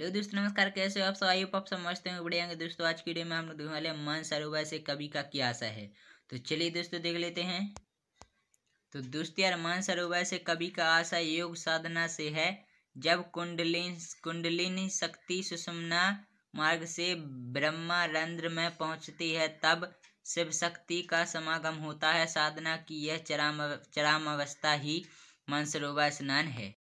hello दोस्तों नमस्कार कैसे हो आप सब आई आप समझते हैं बढ़िया दोस्तों आज की वीडियो में हम लोग देखने वाले मन सरोवर से कवि का क्या आशा है तो चलिए दोस्तों देख लेते हैं तो दोस्त यार मन सरोवर से कवि का आशा योग साधना से है जब कुंडलिन कुंडलिनी शक्ति सुषमना मार्ग से ब्रह्मा रंध्र में पहुंचती है तब शिव शक्ति का समागम होता है साधना की यह चराम चराम अवस्था ही मन सरोवर स्नान है